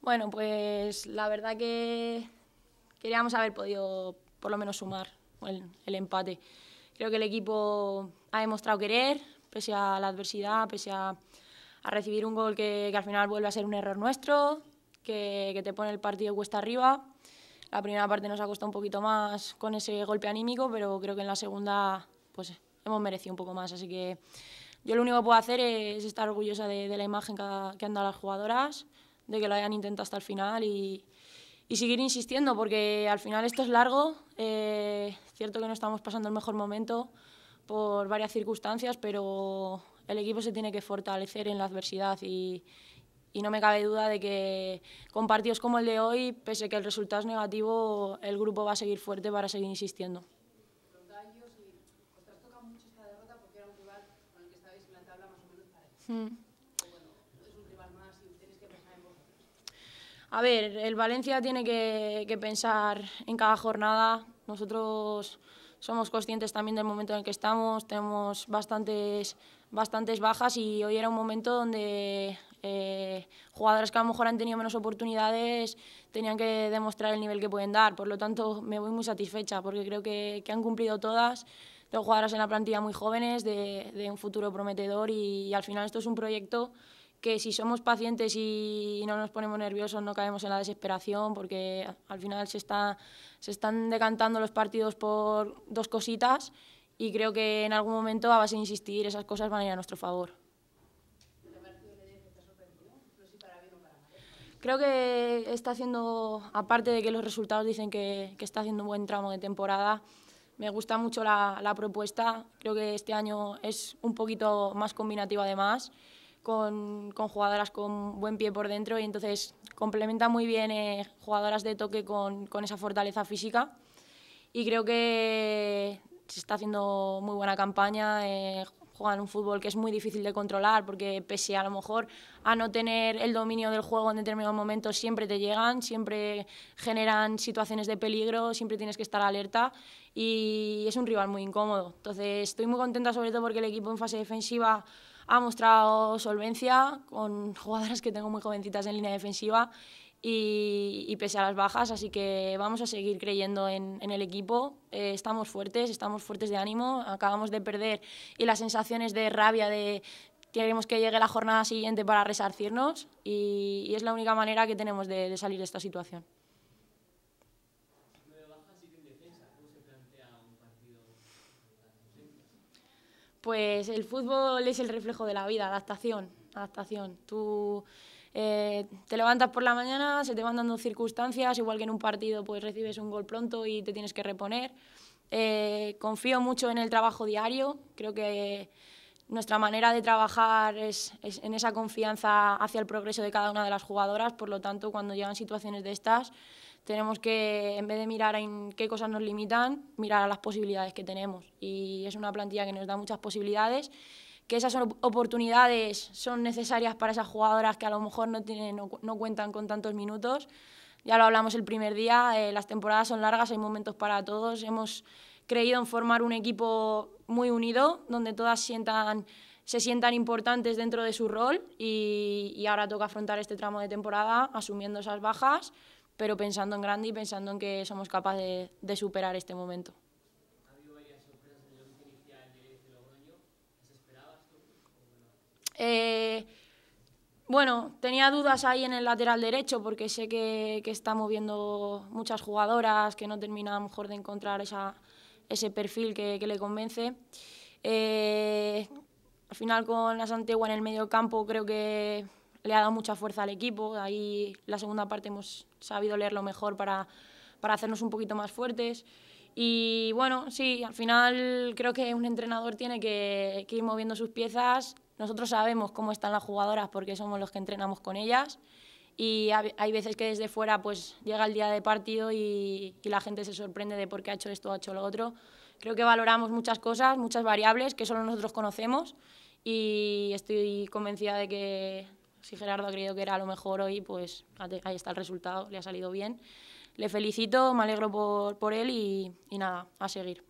Bueno, pues la verdad que queríamos haber podido por lo menos sumar el, empate. Creo que el equipo ha demostrado querer, pese a la adversidad, pese a, recibir un gol que, al final vuelve a ser un error nuestro, que, te pone el partido cuesta arriba. La primera parte nos ha costado un poquito más con ese golpe anímico, pero creo que en la segunda pues hemos merecido un poco más. Así que yo lo único que puedo hacer es estar orgullosa de, de la imagen que, han dado las jugadoras, de que lo hayan intentado hasta el final y, seguir insistiendo, porque al final esto es largo. Eh, cierto que no estamos pasando el mejor momento por varias circunstancias, pero el equipo se tiene que fortalecer en la adversidad y, no me cabe duda de que con partidos como el de hoy, pese a que el resultado es negativo, el grupo va a seguir fuerte para seguir insistiendo. A ver, el Valencia tiene que, pensar en cada jornada. Nosotros somos conscientes también del momento en el que estamos, tenemos bastantes, bastantes bajas y hoy era un momento donde eh, jugadores que a lo mejor han tenido menos oportunidades tenían que demostrar el nivel que pueden dar. Por lo tanto, me voy muy satisfecha porque creo que, han cumplido todas. Tengo jugadoras en la plantilla muy jóvenes, de, un futuro prometedor y al final esto es un proyecto que si somos pacientes y no nos ponemos nerviosos no caemos en la desesperación porque al final se, están decantando los partidos por dos cositas y creo que en algún momento a base de insistir esas cosas van a ir a nuestro favor. Creo que está haciendo, aparte de que los resultados dicen que, está haciendo un buen tramo de temporada, me gusta mucho la, propuesta, creo que este año es un poquito más combinativo además con, jugadoras con buen pie por dentro y entonces complementa muy bien eh, jugadoras de toque con, esa fortaleza física y creo que se está haciendo muy buena campaña, eh, juegan un fútbol que es muy difícil de controlar porque pese a lo mejor a no tener el dominio del juego en determinados momentos siempre te llegan, siempre generan situaciones de peligro, siempre tienes que estar alerta y es un rival muy incómodo. Entonces estoy muy contenta sobre todo porque el equipo en fase defensiva ha mostrado solvencia con jugadoras que tengo muy jovencitas en línea defensiva y, pese a las bajas, así que vamos a seguir creyendo en, en el equipo. Eh, estamos fuertes, estamos fuertes de ánimo, acabamos de perder y las sensaciones de rabia de queremos que llegue la jornada siguiente para resarcirnos y, y es la única manera que tenemos de, de salir de esta situación. Pues el fútbol es el reflejo de la vida, adaptación, adaptación. Tú eh, te levantas por la mañana, se te van dando circunstancias, igual que en un partido pues recibes un gol pronto y te tienes que reponer. Eh, confío mucho en el trabajo diario, creo que nuestra manera de trabajar es, en esa confianza hacia el progreso de cada una de las jugadoras, por lo tanto, cuando llegan situaciones de estas, tenemos que, en vez de mirar en qué cosas nos limitan, mirar a las posibilidades que tenemos. Y es una plantilla que nos da muchas posibilidades, que esas oportunidades son necesarias para esas jugadoras que a lo mejor no, tienen, no cuentan con tantos minutos, ya lo hablamos el primer día, eh, las temporadas son largas, hay momentos para todos. Hemos creído en formar un equipo muy unido, donde todas sientan, se sientan importantes dentro de su rol y, ahora toca afrontar este tramo de temporada asumiendo esas bajas, pero pensando en grande y pensando en que somos capaces de, superar este momento. Eh, bueno, tenía dudas ahí en el lateral derecho porque sé que, está moviendo muchas jugadoras, que no termina mejor de encontrar ese perfil que, le convence. Eh, al final con la Santegua en el medio campo creo que le ha dado mucha fuerza al equipo. Ahí la segunda parte hemos sabido leerlo mejor para, hacernos un poquito más fuertes. Y bueno, sí, al final creo que un entrenador tiene que ir moviendo sus piezas nosotros sabemos cómo están las jugadoras porque somos los que entrenamos con ellas y hay veces que desde fuera pues llega el día de partido y, la gente se sorprende de por qué ha hecho esto, o ha hecho lo otro. Creo que valoramos muchas cosas, muchas variables que solo nosotros conocemos y estoy convencida de que si Gerardo ha creído que era lo mejor hoy, pues ahí está el resultado, le ha salido bien. Le felicito, me alegro por, por él y nada, a seguir.